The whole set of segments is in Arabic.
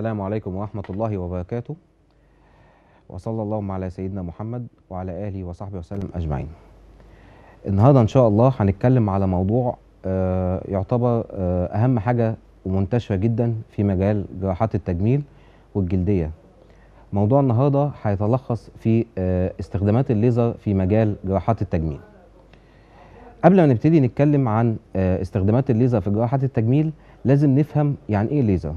السلام عليكم ورحمة الله وبركاته وصلى اللهم على سيدنا محمد وعلى آله وصحبه وسلم أجمعين النهاردة إن شاء الله هنتكلم على موضوع آه، يعتبر آه، أهم حاجة ومنتشرة جدا في مجال جراحات التجميل والجلدية موضوع النهاردة هيتلخص في آه، استخدامات الليزر في مجال جراحات التجميل قبل ما نبتدي نتكلم عن استخدامات الليزر في جراحات التجميل لازم نفهم يعني ايه ليزر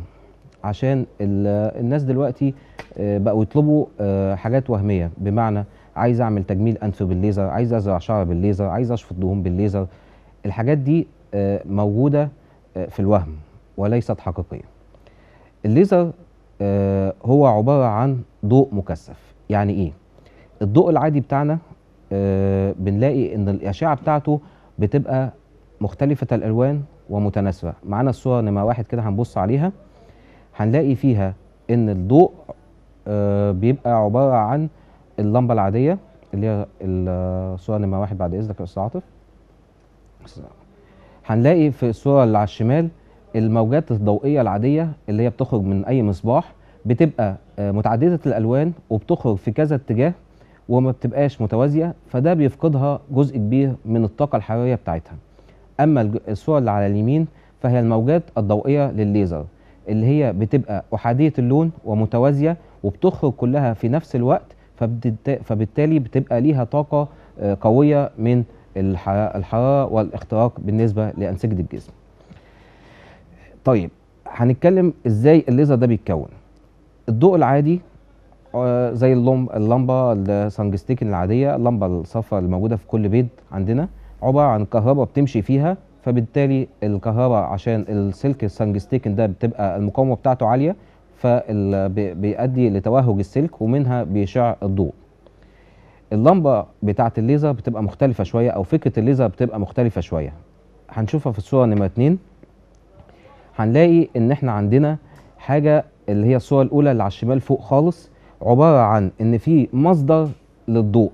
عشان الناس دلوقتي آه، بقوا يطلبوا آه، حاجات وهميه بمعنى عايز اعمل تجميل انف بالليزر عايز ازرع شعر بالليزر عايز اشفط دهون بالليزر الحاجات دي آه، موجوده في الوهم وليست حقيقيه الليزر هو عباره عن ضوء مكثف يعني ايه الضوء العادي بتاعنا بنلاقي ان الاشعه بتاعته بتبقى مختلفه الالوان ومتناسبه معانا الصوره نمره واحد كده هنبص عليها هنلاقي فيها ان الضوء آه، بيبقى عباره عن اللمبه العاديه اللي هي الصوره آه، نمره واحد بعد اذنك يا استاذ عاطف هنلاقي في الصوره اللي على الشمال الموجات الضوئيه العاديه اللي هي بتخرج من اي مصباح بتبقى آه، متعدده الالوان وبتخرج في كذا اتجاه وما بتبقاش متوازيه فده بيفقدها جزء كبير من الطاقه الحراريه بتاعتها اما الصوره اللي على اليمين فهي الموجات الضوئيه للليزر اللي هي بتبقى احاديه اللون ومتوازيه وبتخرج كلها في نفس الوقت فبالتالي بتبقى ليها طاقه آه، قويه من الحراره والاختراق بالنسبه لانسجه الجسم. طيب هنتكلم ازاي الليزر ده بيتكون. الضوء العادي آه، زي اللمبه السانجستيكن العاديه اللمبه الصفراء اللي موجوده في كل بيت عندنا عباره عن كهرباء بتمشي فيها فبالتالي الكهرباء عشان السلك السنجستيكن ده بتبقى المقاومه بتاعته عاليه فبيؤدي لتوهج السلك ومنها بيشع الضوء اللمبه بتاعه الليزر بتبقى مختلفه شويه او فكره الليزر بتبقى مختلفه شويه هنشوفها في الصوره نمره 2 هنلاقي ان احنا عندنا حاجه اللي هي الصوره الاولى اللي على الشمال فوق خالص عباره عن ان في مصدر للضوء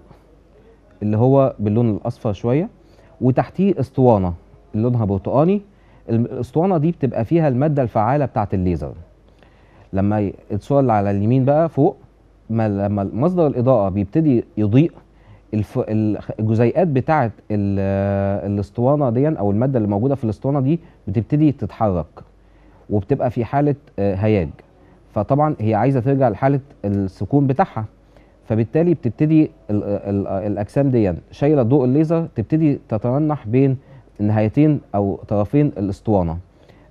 اللي هو باللون الاصفر شويه وتحتيه اسطوانه لونها برتقاني الاسطوانه دي بتبقى فيها الماده الفعاله بتاعه الليزر لما الصور اللي على اليمين بقى فوق ما لما مصدر الاضاءه بيبتدي يضيء الجزيئات بتاعه الاسطوانه دي او الماده اللي موجوده في الاسطوانه دي بتبتدي تتحرك وبتبقى في حاله آه، هياج فطبعا هي عايزه ترجع لحاله السكون بتاعها فبالتالي بتبتدي الاجسام دي شايله ضوء الليزر تبتدي تترنح بين النهايتين او طرفين الاسطوانه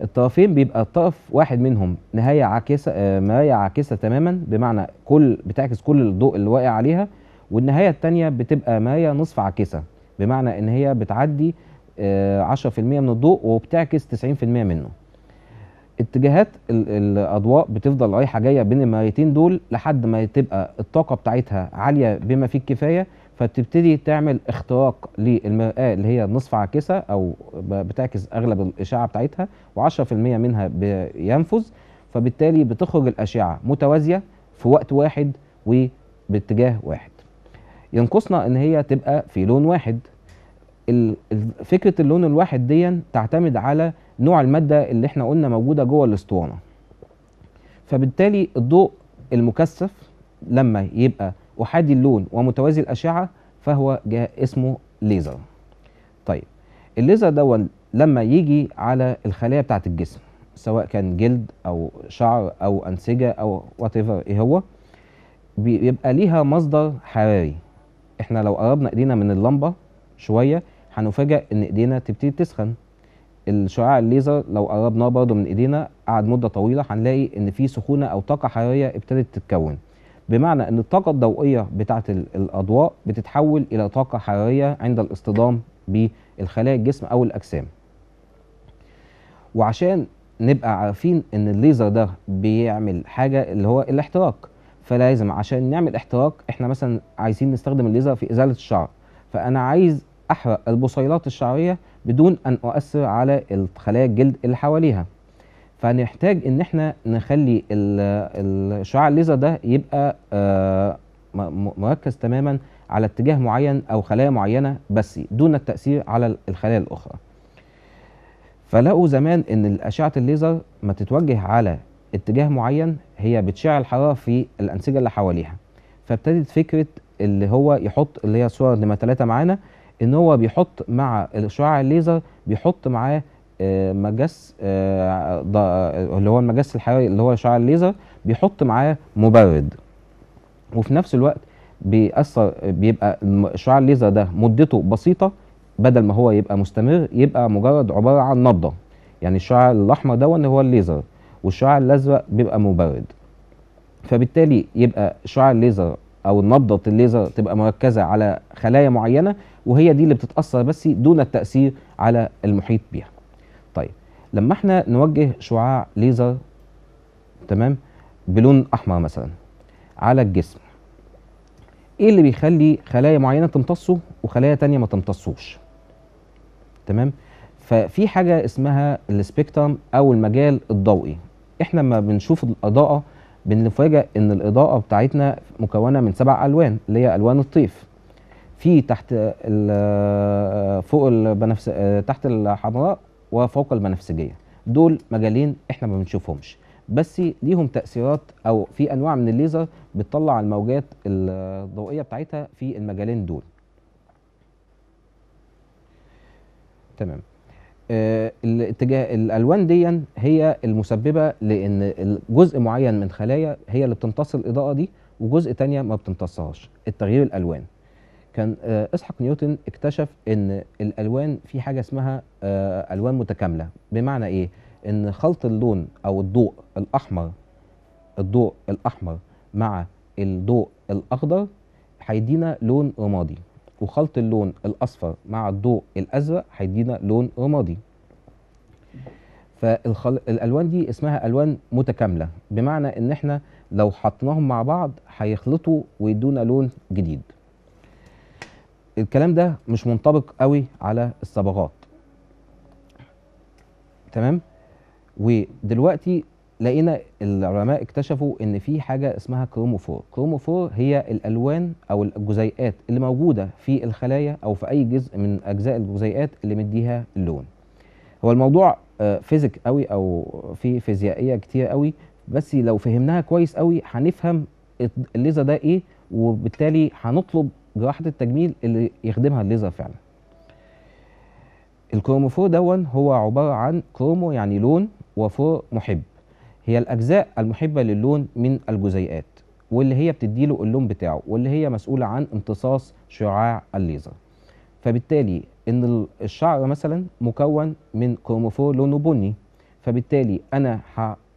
الطرفين بيبقى الطرف واحد منهم نهايه عاكسه آه نهايه عاكسه تماما بمعنى كل بتعكس كل الضوء اللي واقع عليها والنهايه الثانيه بتبقى نهايه نصف عاكسه بمعنى ان هي بتعدي 10% آه، من الضوء وبتعكس 90% منه اتجاهات الاضواء بتفضل رايحه جايه بين المرايتين دول لحد ما تبقى الطاقه بتاعتها عاليه بما فيه الكفايه فتبتدي تعمل اختراق للمرآة اللي هي نصف عاكسة أو بتعكس أغلب الإشعة بتاعتها و10% منها بينفذ فبالتالي بتخرج الأشعة متوازية في وقت واحد وباتجاه واحد ينقصنا إن هي تبقى في لون واحد فكرة اللون الواحد دي تعتمد على نوع المادة اللي احنا قلنا موجودة جوه الاسطوانة فبالتالي الضوء المكثف لما يبقى أحادي اللون ومتوازي الأشعة فهو جاء اسمه ليزر طيب الليزر دون لما يجي على الخلايا بتاعت الجسم سواء كان جلد أو شعر أو أنسجة أو وات إيه هو بيبقى ليها مصدر حراري احنا لو قربنا ايدينا من اللمبه شويه هنفاجئ ان ايدينا تبتدي تسخن الشعاع الليزر لو قربناه برضه من ايدينا قعد مده طويله هنلاقي ان في سخونه او طاقه حراريه ابتدت تتكون بمعنى ان الطاقه الضوئيه بتاعه الاضواء بتتحول الى طاقه حراريه عند الاصطدام بالخلايا الجسم او الاجسام وعشان نبقى عارفين ان الليزر ده بيعمل حاجه اللي هو الاحتراق فلازم عشان نعمل احتراق احنا مثلا عايزين نستخدم الليزر في ازاله الشعر فانا عايز احرق البصيلات الشعريه بدون ان اؤثر على خلايا الجلد اللي حواليها فنحتاج ان احنا نخلي الشعاع الليزر ده يبقى آه، مركز تماما على اتجاه معين او خلايا معينه بس دون التاثير على الخلايا الاخرى فلقوا زمان ان اشعه الليزر ما تتوجه على اتجاه معين هي بتشع الحراره في الانسجه اللي حواليها فابتدت فكره اللي هو يحط اللي هي الصوره نمره 3 معانا ان هو بيحط مع الشعاع الليزر بيحط معاه آه، مجس آه، آه، اللي هو المجس الحيوي اللي هو اشعاع الليزر بيحط معاه مبرد وفي نفس الوقت بيأثر بيبقى اشعاع الليزر ده مدته بسيطه بدل ما هو يبقى مستمر يبقى مجرد عباره عن نبضه يعني الشعاع الاحمر ده هو الليزر والشعاع الازرق بيبقى مبرد فبالتالي يبقى شعاع الليزر او نبضه الليزر تبقى مركزه على خلايا معينه وهي دي اللي بتتاثر بس دون التاثير على المحيط بيها لما احنا نوجه شعاع ليزر تمام بلون احمر مثلا على الجسم ايه اللي بيخلي خلايا معينه تمتصه وخلايا تانية ما تمتصوش تمام ففي حاجه اسمها السبيكترم او المجال الضوئي احنا لما بنشوف الاضاءه بنفاجئ ان الاضاءه بتاعتنا مكونه من سبع الوان اللي هي الوان الطيف في تحت فوق البنفس تحت الحمراء وفوق البنفسجيه دول مجالين احنا ما بنشوفهمش بس ليهم تاثيرات او في انواع من الليزر بتطلع الموجات الضوئيه بتاعتها في المجالين دول تمام آه الاتجاه الالوان دي هي المسببه لان جزء معين من خلايا هي اللي بتمتص الاضاءه دي وجزء تانية ما بتمتصهاش التغيير الالوان كان آه، اسحاق نيوتن اكتشف ان الالوان في حاجه اسمها آه، الوان متكامله بمعنى ايه ان خلط اللون او الضوء الاحمر الضوء الاحمر مع الضوء الاخضر هيدينا لون رمادي وخلط اللون الاصفر مع الضوء الازرق هيدينا لون رمادي فالالوان دي اسمها الوان متكامله بمعنى ان احنا لو حطناهم مع بعض هيخلطوا ويدونا لون جديد الكلام ده مش منطبق قوي على الصبغات تمام ودلوقتي لقينا العلماء اكتشفوا ان في حاجه اسمها كروموفور كروموفور هي الالوان او الجزيئات اللي موجوده في الخلايا او في اي جزء من اجزاء الجزيئات اللي مديها اللون هو الموضوع آه، فيزيك قوي او في فيزيائيه كتير قوي بس لو فهمناها كويس قوي هنفهم الليزر ده ايه وبالتالي هنطلب جراحه التجميل اللي يخدمها الليزر فعلا الكروموفور دون هو عباره عن كرومو يعني لون وفور محب هي الاجزاء المحبه للون من الجزيئات واللي هي بتديله اللون بتاعه واللي هي مسؤوله عن امتصاص شعاع الليزر فبالتالي ان الشعر مثلا مكون من كروموفور لونه بني فبالتالي انا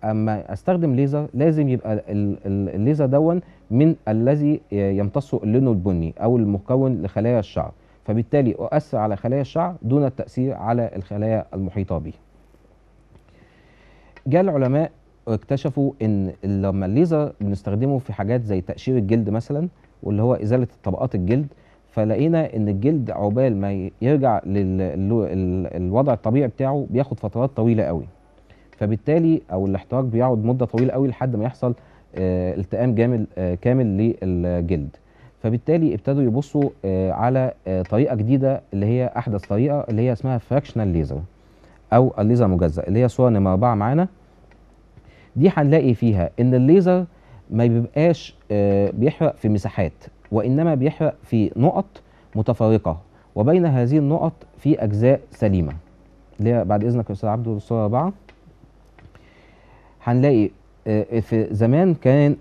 اما استخدم ليزر لازم يبقى الليزر دون من الذي يمتص اللون البني او المكون لخلايا الشعر فبالتالي اؤثر على خلايا الشعر دون التاثير على الخلايا المحيطه به جاء العلماء اكتشفوا ان لما الليزر بنستخدمه في حاجات زي تقشير الجلد مثلا واللي هو ازاله طبقات الجلد فلقينا ان الجلد عقبال ما يرجع للوضع الطبيعي بتاعه بياخد فترات طويله قوي فبالتالي او الاحتراق بيقعد مده طويله قوي لحد ما يحصل آه، التئام جامل آه، كامل للجلد فبالتالي ابتدوا يبصوا آه، على طريقه جديده اللي هي احدث طريقه اللي هي اسمها فراكشنال ليزر او الليزر مجزأ اللي هي صوره نمره 4 معانا دي هنلاقي فيها ان الليزر ما بيبقاش بيحرق في مساحات وانما بيحرق في نقط متفرقه وبين هذه النقط في اجزاء سليمه اللي هي بعد اذنك يا استاذ عبده الصوره 4 هنلاقي آه، في زمان كان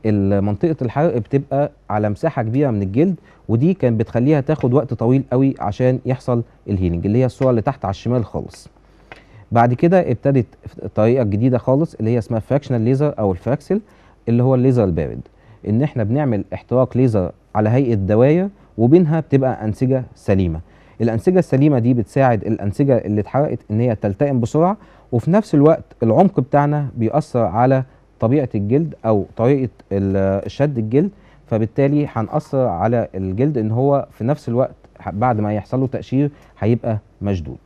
منطقه الحرق بتبقى على مساحه كبيره من الجلد ودي كان بتخليها تاخد وقت طويل قوي عشان يحصل الهيلينج اللي هي الصوره اللي تحت على الشمال خالص بعد كده ابتدت طريقة جديدة خالص اللي هي اسمها فراكشنال ليزر او الفراكسل اللي هو الليزر البارد ان احنا بنعمل احتراق ليزر على هيئه دواير وبينها بتبقى انسجه سليمه الانسجه السليمه دي بتساعد الانسجه اللي اتحرقت ان هي تلتئم بسرعه وفي نفس الوقت العمق بتاعنا بيأثر على طبيعه الجلد او طريقه شد الجلد فبالتالي هنأثر على الجلد ان هو في نفس الوقت بعد ما يحصل له تقشير هيبقى مشدود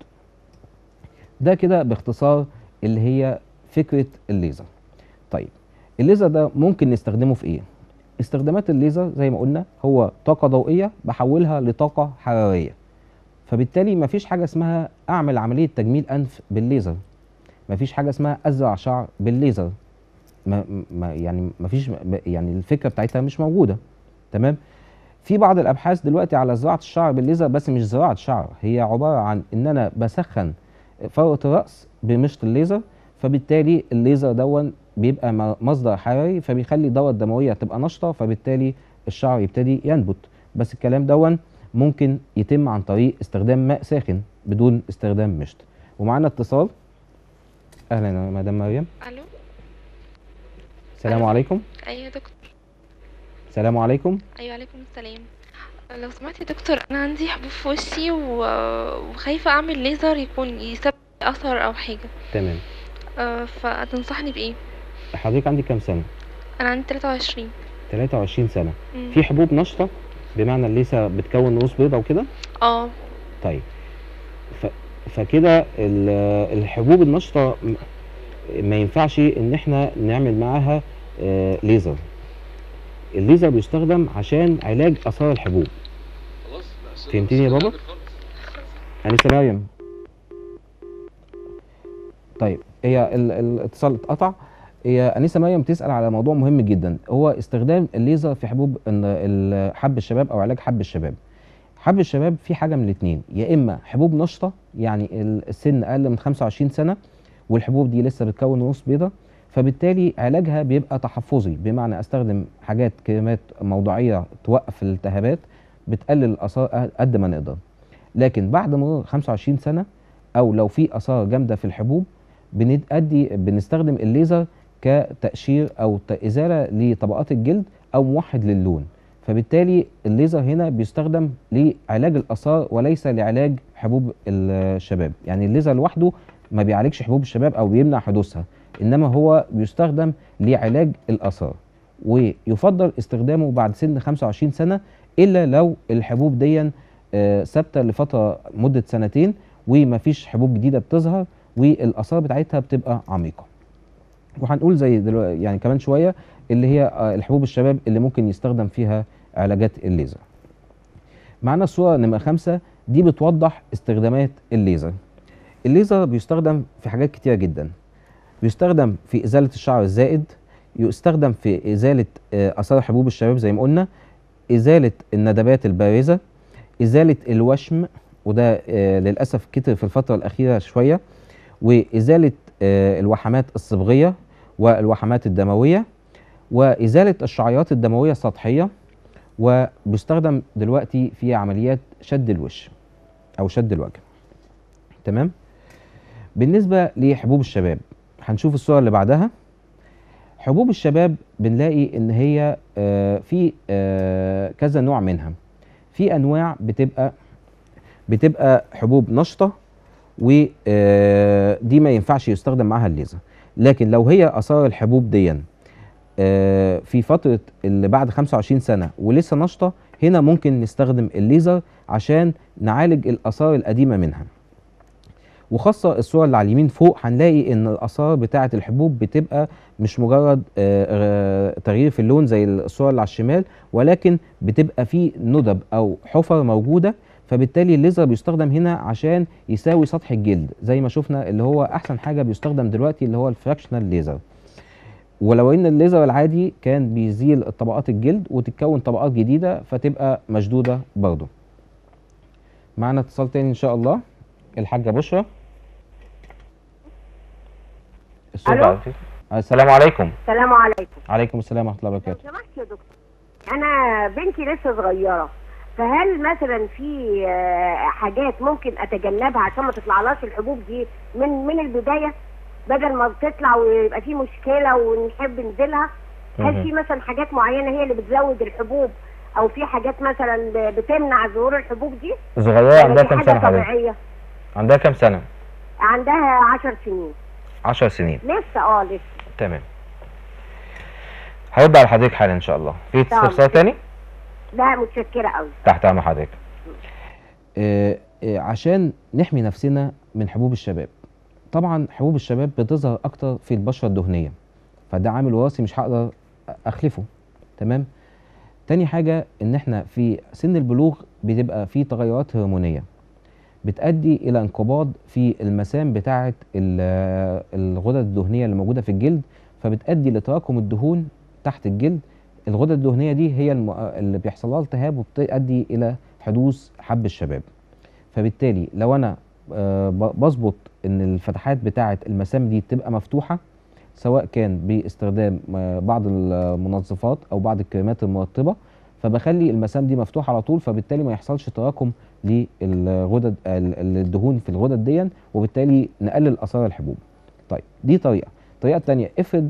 ده كده باختصار اللي هي فكره الليزر طيب الليزر ده ممكن نستخدمه في ايه استخدامات الليزر زي ما قلنا هو طاقه ضوئيه بحولها لطاقه حراريه فبالتالي ما فيش حاجه اسمها اعمل عمليه تجميل انف بالليزر ما فيش حاجه اسمها ازرع شعر بالليزر ما ما يعني ما فيش يعني الفكره بتاعتها مش موجوده تمام في بعض الابحاث دلوقتي على زراعه الشعر بالليزر بس مش زراعه شعر هي عباره عن ان انا بسخن فروه الراس بمشط الليزر فبالتالي الليزر دون بيبقى مصدر حراري فبيخلي الدوره الدمويه تبقى نشطه فبالتالي الشعر يبتدي ينبت بس الكلام دون ممكن يتم عن طريق استخدام ماء ساخن بدون استخدام مشط ومعانا اتصال اهلا يا مدام مريم الو السلام ألو. عليكم ايوه يا دكتور السلام عليكم ايوه عليكم السلام لو سمحت يا دكتور انا عندي حبوب في وشي وخايفه اعمل ليزر يكون يسبب اثر او حاجه تمام أه فتنصحني بايه حضرتك عندك كام سنه انا عندي 23 23 سنه مم. في حبوب نشطه بمعنى الليسه بتكون رؤوس بيضاء وكده اه طيب ف... فكده الحبوب النشطه ما ينفعش ان احنا نعمل معاها آه، ليزر الليزر بيستخدم عشان علاج اثار الحبوب خلاص فهمتني يا بابا انا سلايم مريم طيب هي الاتصال اتقطع هي انسه مريم بتسال على موضوع مهم جدا هو استخدام الليزر في حبوب حب الشباب او علاج حب الشباب حب الشباب في حاجه من الاثنين يا اما حبوب نشطه يعني السن اقل من 25 سنه والحبوب دي لسه بتكون رؤوس بيضاء فبالتالي علاجها بيبقى تحفظي بمعنى استخدم حاجات كريمات موضوعيه توقف الالتهابات بتقلل الاثار قد ما نقدر لكن بعد مرور 25 سنه او لو في اثار جامده في الحبوب بنأدي بنستخدم الليزر كتقشير او ازاله لطبقات الجلد او موحد للون فبالتالي الليزر هنا بيستخدم لعلاج الاثار وليس لعلاج حبوب الشباب يعني الليزر لوحده ما بيعالجش حبوب الشباب او بيمنع حدوثها انما هو بيستخدم لعلاج الاثار ويفضل استخدامه بعد سن 25 سنه الا لو الحبوب دي آه، ثابته لفتره مده سنتين ومفيش حبوب جديده بتظهر والاثار بتاعتها بتبقى عميقه وهنقول زي دلوقتي يعني كمان شويه اللي هي آه، الحبوب الشباب اللي ممكن يستخدم فيها علاجات الليزر. معانا الصوره نمره خمسه دي بتوضح استخدامات الليزر. الليزر بيستخدم في حاجات كتيره جدا. بيستخدم في ازاله الشعر الزائد، يستخدم في ازاله آه، اثار حبوب الشباب زي ما قلنا، ازاله الندبات البارزه، ازاله الوشم وده آه، للاسف كتر في الفتره الاخيره شويه، وازاله الوحمات الصبغيه والوحمات الدموية وإزالة الشعيات الدموية السطحية وبيستخدم دلوقتي في عمليات شد الوش أو شد الوجه تمام بالنسبة لحبوب الشباب هنشوف الصورة اللي بعدها حبوب الشباب بنلاقي ان هي آه، في آه، كذا نوع منها في انواع بتبقى بتبقى حبوب نشطه ودي آه، ما ينفعش يستخدم معاها الليزر لكن لو هي اثار الحبوب دي آه، في فتره اللي بعد 25 سنه ولسه نشطه هنا ممكن نستخدم الليزر عشان نعالج الاثار القديمه منها وخاصة الصورة اللي على اليمين فوق هنلاقي ان الاثار بتاعة الحبوب بتبقى مش مجرد آه، آه، تغيير في اللون زي الصورة اللي على الشمال ولكن بتبقى في ندب او حفر موجودة فبالتالي الليزر بيستخدم هنا عشان يساوي سطح الجلد زي ما شفنا اللي هو احسن حاجه بيستخدم دلوقتي اللي هو الفراكشنال ليزر ولو ان الليزر العادي كان بيزيل طبقات الجلد وتتكون طبقات جديده فتبقى مشدوده برضه معنا اتصال تاني ان شاء الله الحاجه بشرى آه، السلام عليكم السلام عليكم عليكم السلام ورحمه الله وبركاته لو سمحت يا دكتور انا بنتي لسه صغيره فهل مثلا في آه، حاجات ممكن اتجنبها عشان ما تطلعلاش الحبوب دي من من البدايه بدل ما بتطلع ويبقى في مشكله ونحب ننزلها هل في مثلا حاجات معينه هي اللي بتزود الحبوب او في حاجات مثلا بتمنع ظهور الحبوب دي صغيره عندها كام سنه طبيعيه عندها كام سنه عندها 10 سنين 10 سنين لسه اه لسه تمام هرد على حضرتك حالا ان شاء الله في استفسار تاني لا متشكره قوي تحت امر حضرتك آه، آه، عشان نحمي نفسنا من حبوب الشباب طبعا حبوب الشباب بتظهر اكتر في البشره الدهنيه فده عامل وراثي مش هقدر اخلفه تمام تاني حاجه ان احنا في سن البلوغ بتبقى في تغيرات هرمونيه بتؤدي الى انقباض في المسام بتاعه آه، الغدد الدهنيه اللي موجوده في الجلد فبتؤدي لتراكم الدهون تحت الجلد الغدد الدهنيه دي هي الم... اللي بيحصل لها التهاب وبتؤدي الى حدوث حب الشباب فبالتالي لو انا آه، بظبط ان الفتحات بتاعه المسام دي تبقى مفتوحه سواء كان باستخدام آه، بعض المنظفات او بعض الكريمات المرطبه فبخلي المسام دي مفتوحه على طول فبالتالي ما يحصلش تراكم للغدد الدهون في الغدد دي وبالتالي نقلل اثار الحبوب. طيب دي طريقه، الطريقه الثانيه افرض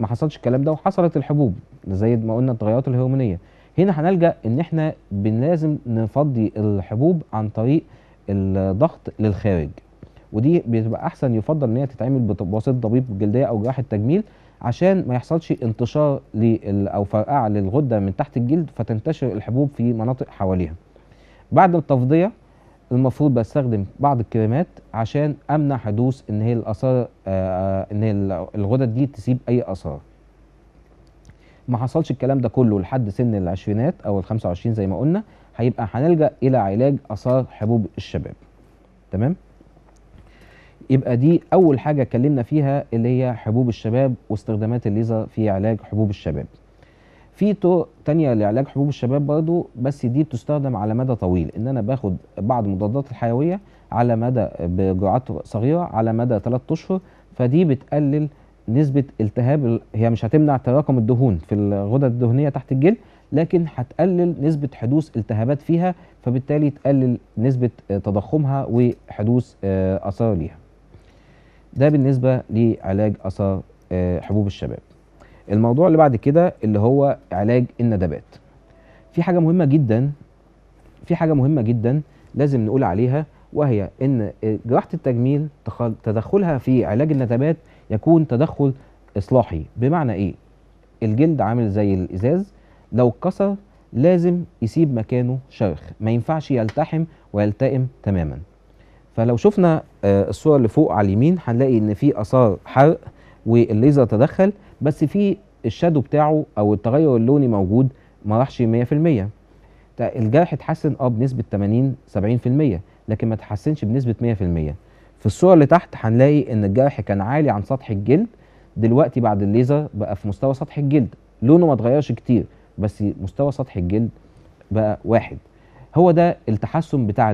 ما حصلش الكلام ده وحصلت الحبوب زي ما قلنا التغيرات الهرمونيه هنا هنلجا ان احنا لازم نفضي الحبوب عن طريق الضغط للخارج ودي بتبقى احسن يفضل ان هي تتعمل بواسطه طبيب جلديه او جراحه تجميل عشان ما يحصلش انتشار او فرقعه للغده من تحت الجلد فتنتشر الحبوب في مناطق حواليها بعد التفضيه المفروض بستخدم بعض الكريمات عشان امنع حدوث ان هي الاثار آه، آه، ان هي الغدد دي تسيب اي اثار ما حصلش الكلام ده كله لحد سن العشرينات او ال 25 زي ما قلنا هيبقى هنلجا الى علاج اثار حبوب الشباب تمام يبقى دي اول حاجه اتكلمنا فيها اللي هي حبوب الشباب واستخدامات الليزر في علاج حبوب الشباب في طرق تانية لعلاج حبوب الشباب برضو بس دي بتستخدم على مدى طويل ان انا باخد بعض المضادات الحيويه على مدى بجرعات صغيره على مدى 3 اشهر فدي بتقلل نسبه التهاب هي مش هتمنع تراكم الدهون في الغدد الدهنيه تحت الجلد لكن هتقلل نسبه حدوث التهابات فيها فبالتالي تقلل نسبه آه، تضخمها وحدوث آه، اثار ليها ده بالنسبه لعلاج اثار آه، حبوب الشباب الموضوع اللي بعد كده اللي هو علاج الندبات في حاجه مهمه جدا في حاجه مهمه جدا لازم نقول عليها وهي ان جراحه التجميل تدخلها في علاج الندبات يكون تدخل اصلاحي بمعنى ايه الجلد عامل زي الازاز لو اتكسر لازم يسيب مكانه شرخ ما ينفعش يلتحم ويلتئم تماما فلو شفنا آه، الصوره اللي فوق على اليمين هنلاقي ان في اثار حرق والليزر تدخل بس في الشادو بتاعه او التغير اللوني موجود ما راحش 100% الجرح اتحسن اه بنسبه 80 70% لكن ما تحسنش بنسبه 100% في الصورة اللي تحت هنلاقي ان الجرح كان عالي عن سطح الجلد دلوقتي بعد الليزر بقى في مستوى سطح الجلد لونه ما اتغيرش كتير بس مستوى سطح الجلد بقى واحد هو ده التحسن بتاع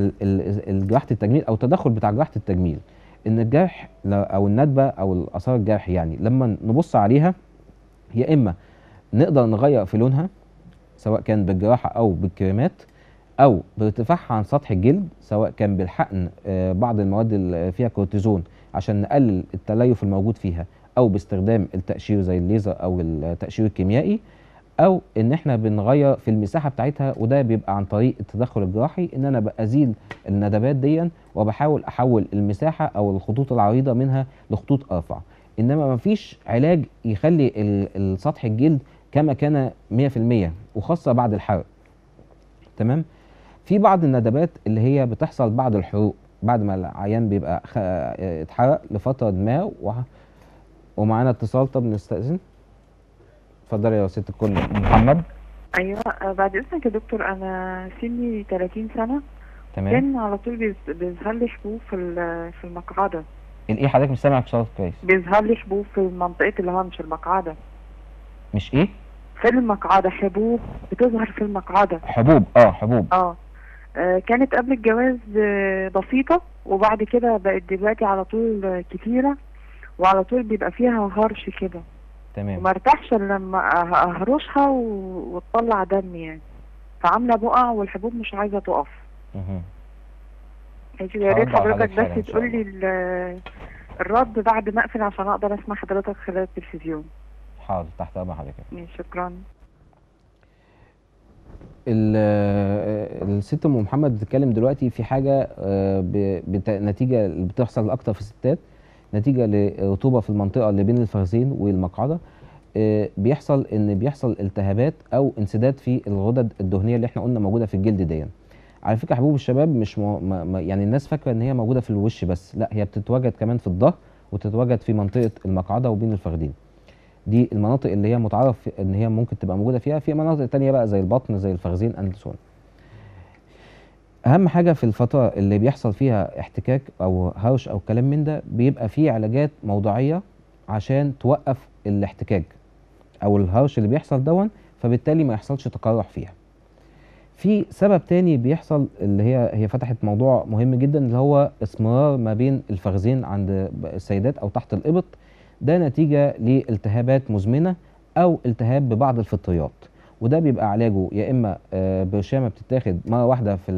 جراحة التجميل او التدخل بتاع جراحة التجميل ان الجرح او الندبة او الاثار الجرح يعني لما نبص عليها يا اما نقدر نغير في لونها سواء كان بالجراحة او بالكريمات او بارتفاعها عن سطح الجلد سواء كان بالحقن آه، بعض المواد اللي فيها كورتيزون عشان نقلل التليف الموجود فيها او باستخدام التقشير زي الليزر او التقشير الكيميائي او ان احنا بنغير في المساحه بتاعتها وده بيبقى عن طريق التدخل الجراحي ان انا بازيل الندبات دي وبحاول احول المساحه او الخطوط العريضه منها لخطوط ارفع انما ما فيش علاج يخلي السطح الجلد كما كان 100% وخاصه بعد الحرق تمام في بعض الندبات اللي هي بتحصل بعد الحروق بعد ما العيان بيبقى خ... اتحرق لفتره ما و... ومعانا اتصال طب نستأذن اتفضلي يا ست الكل محمد ايوه آه، بعد اذنك يا دكتور انا سني 30 سنه تمام كان على طول بيظهر لي حبوب في في المقعده الايه حضرتك مش سامعك صوت كويس بيظهر لي حبوب في منطقه مش المقعده مش ايه في المقعده حبوب بتظهر في المقعده حبوب اه حبوب اه آه، كانت قبل الجواز آه، بسيطة وبعد كده بقت دلوقتي على طول كتيرة وعلى طول بيبقى فيها هرش كده تمام ما ارتاحش لما اهرشها أه-، وتطلع دم يعني فعامله بقع والحبوب مش عايزه تقف اها يا ريت حضرتك بس تقول لي الرد بعد ما اقفل عشان اقدر اسمع حضرتك خلال التلفزيون حاضر تحت امر حضرتك شكرا آه، الست ام محمد بتتكلم دلوقتي في حاجه آه، نتيجه اللي بتحصل اكتر في الستات نتيجه لرطوبه في المنطقه اللي بين الفخذين والمقعده آه، بيحصل ان بيحصل التهابات او انسداد في الغدد الدهنيه اللي احنا قلنا موجوده في الجلد دي على فكره حبوب الشباب مش مو ما يعني الناس فاكره ان هي موجوده في الوش بس لا هي بتتواجد كمان في الظهر وتتواجد في منطقه المقعده وبين الفخذين دي المناطق اللي هي متعرف ان هي ممكن تبقى موجوده فيها في مناطق تانية بقى زي البطن زي الفخذين اندسون اهم حاجه في الفتره اللي بيحصل فيها احتكاك او هرش او كلام من ده بيبقى فيه علاجات موضعيه عشان توقف الاحتكاك او الهرش اللي بيحصل دون فبالتالي ما يحصلش تقرح فيها في سبب تاني بيحصل اللي هي هي فتحت موضوع مهم جدا اللي هو اسمرار ما بين الفخذين عند السيدات او تحت الابط ده نتيجة لالتهابات مزمنة أو التهاب ببعض الفطريات وده بيبقى علاجه يا اما آه، برشامه بتتاخد مره واحده في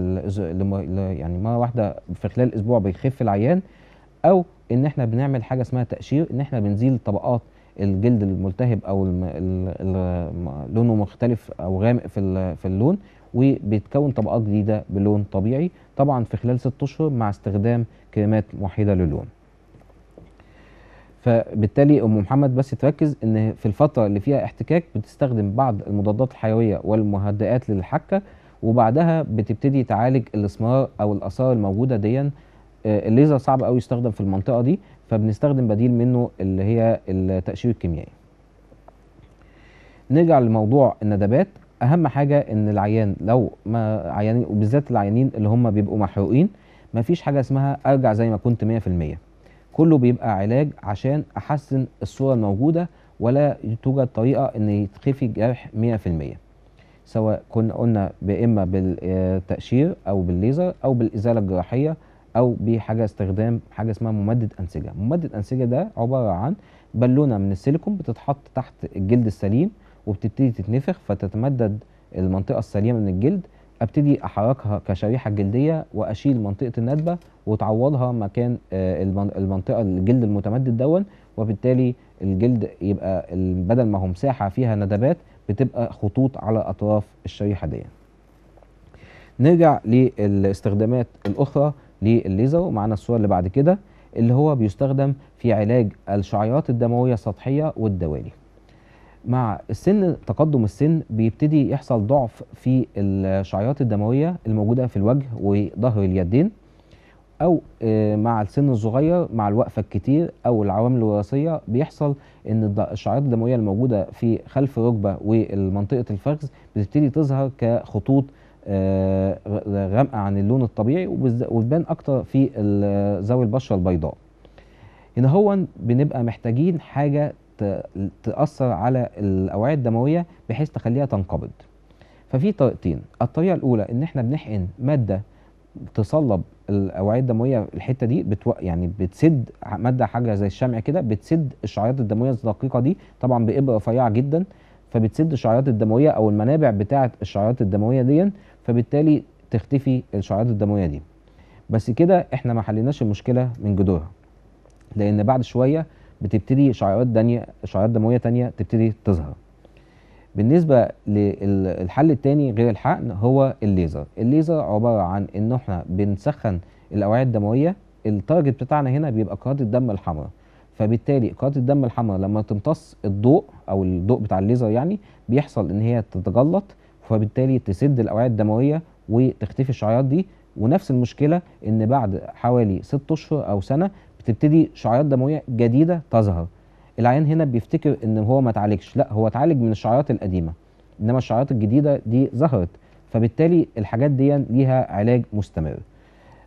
يعني مره واحده في خلال اسبوع بيخف العيان او ان احنا بنعمل حاجه اسمها تقشير ان احنا بنزيل طبقات الجلد الملتهب او لونه مختلف او غامق في في اللون وبيتكون طبقات جديده بلون طبيعي طبعا في خلال 6 اشهر مع استخدام كريمات موحده للون فبالتالي ام محمد بس تركز ان في الفتره اللي فيها احتكاك بتستخدم بعض المضادات الحيويه والمهدئات للحكه وبعدها بتبتدي تعالج الاسمار او الاثار الموجوده ديا آه، الليزر صعب قوي يستخدم في المنطقه دي فبنستخدم بديل منه اللي هي التقشير الكيميائي نرجع لموضوع الندبات اهم حاجه ان العيان لو ما عيانين وبالذات العيانين اللي هم بيبقوا محروقين مفيش حاجه اسمها ارجع زي ما كنت 100% كله بيبقى علاج عشان احسن الصوره الموجوده ولا توجد طريقه ان يتخفي الجرح 100% سواء كنا قلنا اما بالتقشير او بالليزر او بالازاله الجراحيه او بحاجه استخدام حاجه اسمها ممدد انسجه ممدد انسجه ده عباره عن بالونه من السيليكون بتتحط تحت الجلد السليم وبتبتدي تتنفخ فتتمدد المنطقه السليمه من الجلد ابتدي احركها كشريحه جلديه واشيل منطقه الندبه وتعوضها مكان آه، المنطقه الجلد المتمدد دون وبالتالي الجلد يبقى بدل ما هو مساحه فيها ندبات بتبقى خطوط على اطراف الشريحه دي نرجع للاستخدامات الاخرى للليزر ومعانا الصوره اللي بعد كده اللي هو بيستخدم في علاج الشعيرات الدمويه السطحيه والدوالي مع السن تقدم السن بيبتدي يحصل ضعف في الشعيرات الدمويه الموجوده في الوجه وظهر اليدين او آه، مع السن الصغير مع الوقفه الكتير او العوامل الوراثيه بيحصل ان الشعيرات الدمويه الموجوده في خلف الركبه ومنطقه الفخذ بتبتدي تظهر كخطوط آه، غامقه عن اللون الطبيعي وبتبان اكتر في ذوي البشره البيضاء هنا هو بنبقى محتاجين حاجه تاثر على الاوعيه الدمويه بحيث تخليها تنقبض ففي طريقتين الطريقه الاولى ان احنا بنحقن ماده تصلب الاوعيه الدمويه الحته دي بتو... يعني بتسد ماده حاجه زي الشمع كده بتسد الشعيرات الدمويه الدقيقه دي طبعا بابره رفيعه جدا فبتسد الشعيرات الدمويه او المنابع بتاعه الشعيرات الدمويه دي فبالتالي تختفي الشعيرات الدمويه دي بس كده احنا ما حليناش المشكله من جذورها لان بعد شويه بتبتدي شعيرات دانية شعيرات دمويه ثانيه تبتدي تظهر بالنسبه للحل الثاني غير الحقن هو الليزر الليزر عباره عن ان احنا بنسخن الاوعيه الدمويه التارجت بتاعنا هنا بيبقى قاعده الدم الحمراء فبالتالي قاعده الدم الحمراء لما تمتص الضوء او الضوء بتاع الليزر يعني بيحصل ان هي تتجلط فبالتالي تسد الاوعيه الدمويه وتختفي الشعيرات دي ونفس المشكله ان بعد حوالي 6 اشهر او سنه بتبتدي شعيرات دمويه جديده تظهر العيان هنا بيفتكر ان هو ما اتعالجش لا هو اتعالج من الشعيرات القديمه انما الشعيرات الجديده دي ظهرت فبالتالي الحاجات دي ليها علاج مستمر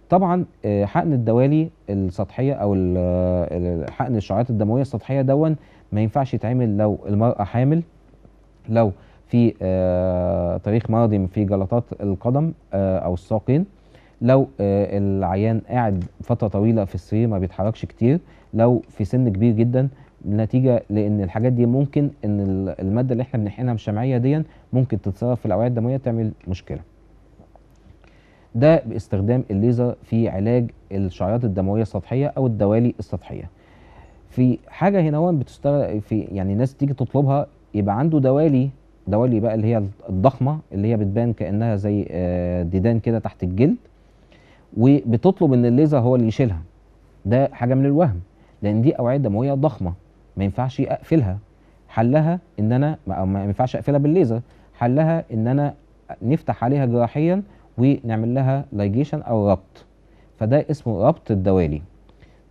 طبعا آه، حقن الدوالي السطحيه او آه، حقن الشعيرات الدمويه السطحيه دون ما ينفعش يتعمل لو المراه حامل لو في آه، تاريخ مرضي في جلطات القدم او الساقين لو آه، العيان قاعد فتره طويله في السرير ما بيتحركش كتير لو في سن كبير جدا نتيجه لان الحاجات دي ممكن ان الماده اللي احنا بنحقنها بالشمعيه دي ممكن تتصرف في الاوعيه الدمويه تعمل مشكله ده باستخدام الليزر في علاج الشعيرات الدمويه السطحيه او الدوالي السطحيه في حاجه هنا هون بتشتغل في يعني ناس تيجي تطلبها يبقى عنده دوالي دوالي بقى اللي هي الضخمه اللي هي بتبان كانها زي آه، ديدان كده تحت الجلد وبتطلب ان الليزر هو اللي يشيلها ده حاجه من الوهم لان دي اوعيه دمويه ضخمه ما ينفعش اقفلها حلها ان انا ما ينفعش اقفلها بالليزر حلها ان انا نفتح عليها جراحيا ونعمل لها لايجيشن او ربط فده اسمه ربط الدوالي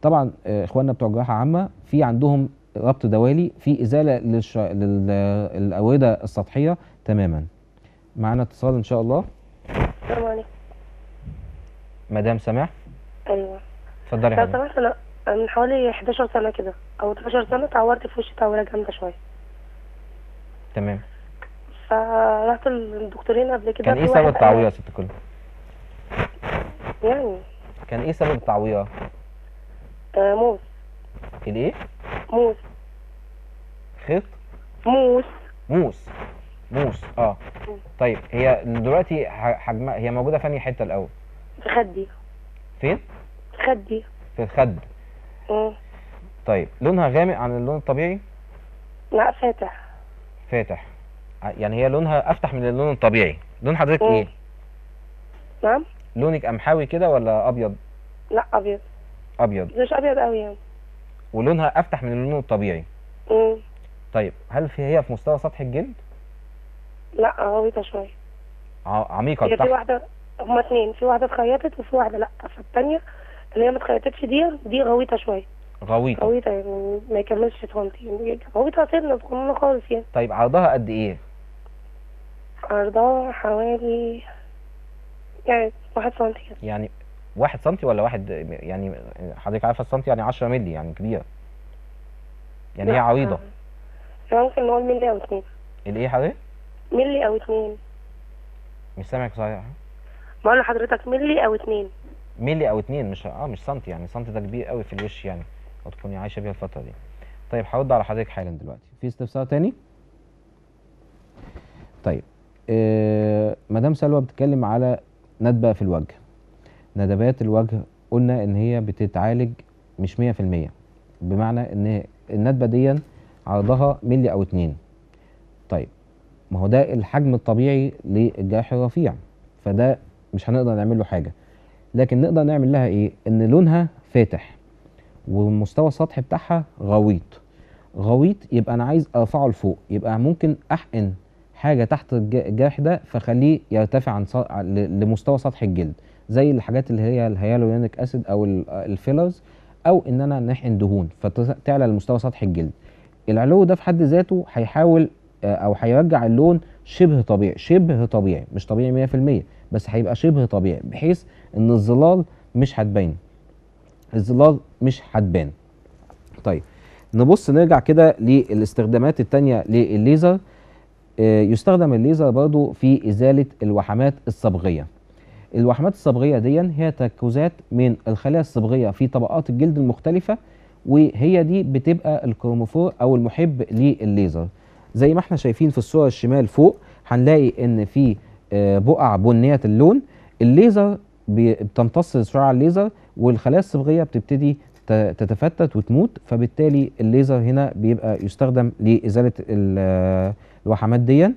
طبعا آه، اخواننا بتوع جراحه عامه في عندهم ربط دوالي في ازاله للش... للاورده السطحيه تماما معانا اتصال ان شاء الله مدام سماح ايوه اتفضلي يا حبيبتي حبيبي انا من حوالي 11 سنه كده او 12 سنه اتعورت في وشي تعوره جامده شويه تمام فرحت للدكتورين قبل كده كان ايه سبب التعويض يا ست الكل؟ يعني كان ايه سبب التعويض آه، موس الايه موس خيط موس موس موس اه طيب هي دلوقتي حجمها هي موجوده في انهي حته الاول في خدي فين؟ خدي في الخد امم طيب لونها غامق عن اللون الطبيعي؟ لا فاتح فاتح يعني هي لونها افتح من اللون الطبيعي لون حضرتك ايه؟ نعم لونك قمحاوي كده ولا ابيض؟ لا ابيض ابيض مش ابيض قوي يعني ولونها افتح من اللون الطبيعي امم طيب هل في هي في مستوى سطح الجلد؟ لا غويطه شويه عميقه هي في واحده هما اتنين في واحده اتخيطت وفي واحده لا فالتانيه اللي هي ما اتخيطتش دي دي غويطه شويه غويطه غويطه يعني ما يكملش سنتين غويطه سنه صغنونه خالص يعني طيب عرضها قد ايه؟ عرضها حوالي يعني واحد سنتي كده يعني واحد سنتي ولا واحد يعني حضرتك عارفه السنتي يعني 10 مللي يعني كبيره يعني هي عريضه آه. ممكن نقول مللي او اتنين الايه حضرتك؟ ملي او اتنين مش سامعك صحيح بقول لحضرتك ملي او اتنين ملي او اتنين مش اه مش سنتي يعني سنتي ده كبير قوي في الوش يعني هتكوني عايشه بيها الفتره دي طيب هرد على حضرتك حالا دلوقتي في استفسار تاني طيب آه مدام سلوى بتتكلم على ندبه في الوجه ندبات الوجه قلنا ان هي بتتعالج مش 100% بمعنى ان الندبه دي عرضها ملي او اتنين طيب ما هو ده الحجم الطبيعي للجرح الرفيع فده مش هنقدر نعمل له حاجه لكن نقدر نعمل لها ايه ان لونها فاتح ومستوى السطح بتاعها غويط غويط يبقى انا عايز ارفعه لفوق يبقى ممكن احقن حاجه تحت الجرح ده فخليه يرتفع عن ص... لمستوى سطح الجلد زي الحاجات اللي هي الهيالورونيك اسيد او الفيلرز او ان انا نحقن دهون فتعلى لمستوى سطح الجلد العلو ده في حد ذاته هيحاول آه، او هيرجع اللون شبه طبيعي شبه طبيعي مش طبيعي 100% بس هيبقى شبه طبيعي بحيث ان الظلال مش هتبان الظلال مش هتبان طيب نبص نرجع كده للاستخدامات التانية للليزر آه، يستخدم الليزر برضو في إزالة الوحمات الصبغية الوحمات الصبغية دي هي تركيزات من الخلايا الصبغية في طبقات الجلد المختلفة وهي دي بتبقى الكروموفور أو المحب للليزر زي ما احنا شايفين في الصورة الشمال فوق هنلاقي ان في بقع بنيه اللون الليزر بتمتص سرعة الليزر والخلايا الصبغيه بتبتدي تتفتت وتموت فبالتالي الليزر هنا بيبقى يستخدم لازاله الوحمات دي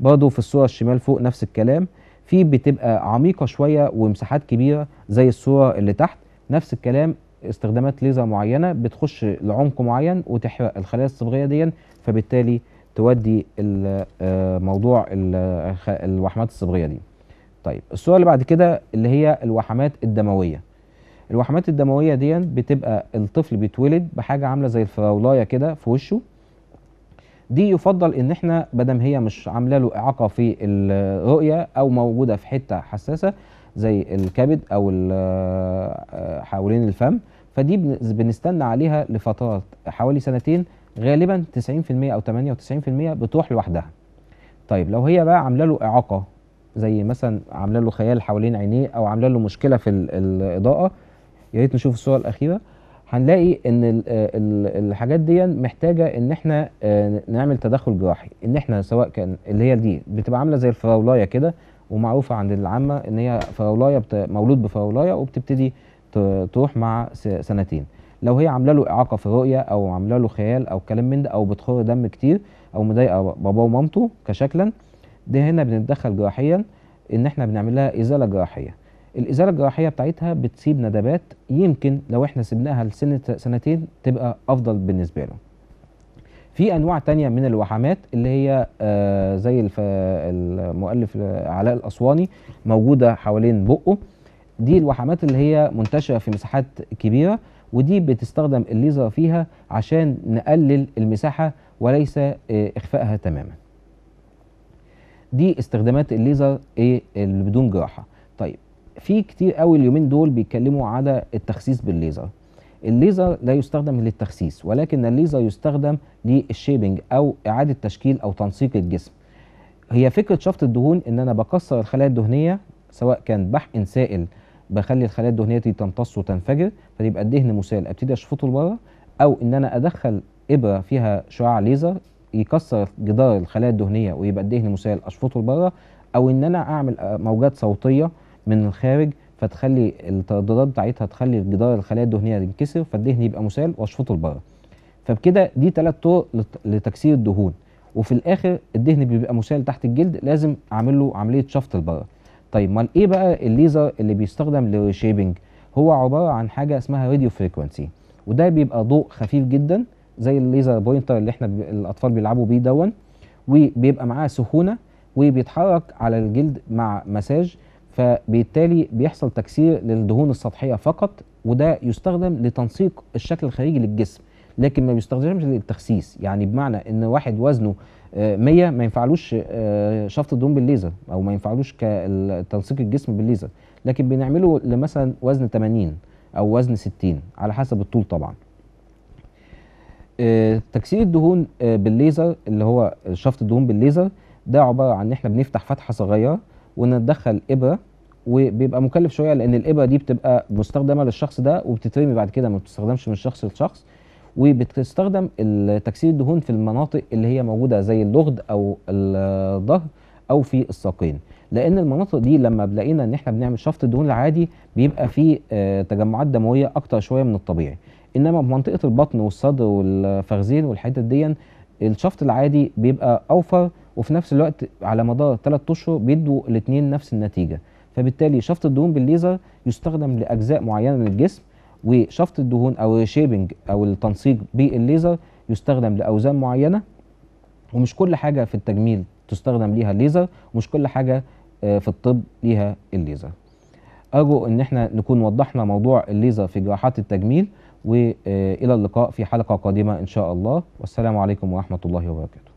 برضه في الصوره الشمال فوق نفس الكلام في بتبقى عميقه شويه ومساحات كبيره زي الصوره اللي تحت نفس الكلام استخدامات ليزر معينه بتخش لعمق معين وتحرق الخلايا الصبغيه دي فبالتالي تودي آه، موضوع آه، الوحمات الصبغيه دي طيب الصوره اللي بعد كده اللي هي الوحمات الدمويه الوحمات الدمويه دي بتبقى الطفل بيتولد بحاجه عامله زي الفراولايه كده في وشه دي يفضل ان احنا ما هي مش عامله له اعاقه في الرؤيه او موجوده في حته حساسه زي الكبد او آه، حوالين الفم فدي بنستنى عليها لفترات حوالي سنتين غالبا 90% او 98% بتروح لوحدها طيب لو هي بقى عامله له اعاقه زي مثلا عامله له خيال حوالين عينيه او عامله له مشكله في الاضاءه يا ريت نشوف الصوره الاخيره هنلاقي ان الحاجات دي محتاجه ان احنا آه، نعمل تدخل جراحي ان احنا سواء كان اللي هي دي بتبقى عامله زي الفراولايه كده ومعروفه عند العامه ان هي فراولايه مولود بفراولايه وبتبتدي تروح مع سنتين لو هي عامله له اعاقه في الرؤيه او عامله له خيال او كلام من ده او بتخر دم كتير او مضايقه باباه ومامته كشكلا ده هنا بنتدخل جراحيا ان احنا بنعمل لها ازاله جراحيه الازاله الجراحيه بتاعتها بتسيب ندبات يمكن لو احنا سبناها لسنه سنتين تبقى افضل بالنسبه له في انواع تانية من الوحامات اللي هي آه زي المؤلف علاء الاسواني موجوده حوالين بقه دي الوحامات اللي هي منتشره في مساحات كبيره ودي بتستخدم الليزر فيها عشان نقلل المساحة وليس آه، إخفائها تماما دي استخدامات الليزر ايه اللي بدون جراحة طيب في كتير قوي اليومين دول بيتكلموا على التخسيس بالليزر الليزر لا يستخدم للتخسيس ولكن الليزر يستخدم للشيبنج او اعاده تشكيل او تنسيق الجسم هي فكره شفط الدهون ان انا بكسر الخلايا الدهنيه سواء كان بحقن سائل بخلي الخلايا الدهنيه دي تمتص وتنفجر فيبقى الدهن مسال ابتدي اشفطه لبره او ان انا ادخل ابره فيها شعاع ليزر يكسر جدار الخلايا الدهنيه ويبقى الدهن مسال اشفطه لبره او ان انا اعمل موجات صوتيه من الخارج فتخلي الترددات بتاعتها تخلي جدار الخلايا الدهنيه ينكسر فالدهن يبقى مسال واشفطه لبره فبكده دي ثلاث طرق لتكسير الدهون وفي الاخر الدهن بيبقى مسال تحت الجلد لازم اعمل له عمليه شفط لبره طيب امال ايه بقى الليزر اللي بيستخدم للشيبنج هو عباره عن حاجه اسمها راديو فريكوانسي وده بيبقى ضوء خفيف جدا زي الليزر بوينتر اللي احنا الاطفال بيلعبوا بيه دون وبيبقى معاه سخونه وبيتحرك على الجلد مع مساج فبالتالي بيحصل تكسير للدهون السطحيه فقط وده يستخدم لتنسيق الشكل الخارجي للجسم لكن ما بيستخدمش للتخسيس يعني بمعنى ان واحد وزنه 100 آه، ما ينفعلوش آه، شفط الدهون بالليزر او ما ينفعلوش تنسيق الجسم بالليزر لكن بنعمله لمثلا وزن 80 او وزن 60 على حسب الطول طبعا آه، تكسير الدهون بالليزر اللي هو شفط الدهون بالليزر ده عباره عن ان احنا بنفتح فتحه صغيره وندخل ابره وبيبقى مكلف شويه لان الابره دي بتبقى مستخدمه للشخص ده وبتترمي بعد كده ما بتستخدمش من شخص لشخص وبتستخدم تكسير الدهون في المناطق اللي هي موجوده زي اللغد او الظهر او في الساقين لان المناطق دي لما بلاقينا ان احنا بنعمل شفط الدهون العادي بيبقى فيه آه، تجمعات دمويه اكتر شويه من الطبيعي انما في منطقه البطن والصدر والفخذين والحتت دي الشفط العادي بيبقى اوفر وفي نفس الوقت على مدار 3 اشهر بيدوا الاثنين نفس النتيجه فبالتالي شفط الدهون بالليزر يستخدم لاجزاء معينه من الجسم وشفط الدهون او الشيبنج او التنسيق بالليزر يستخدم لاوزان معينه ومش كل حاجه في التجميل تستخدم ليها الليزر ومش كل حاجه آه، في الطب ليها الليزر ارجو ان احنا نكون وضحنا موضوع الليزر في جراحات التجميل والى آه، اللقاء في حلقه قادمه ان شاء الله والسلام عليكم ورحمه الله وبركاته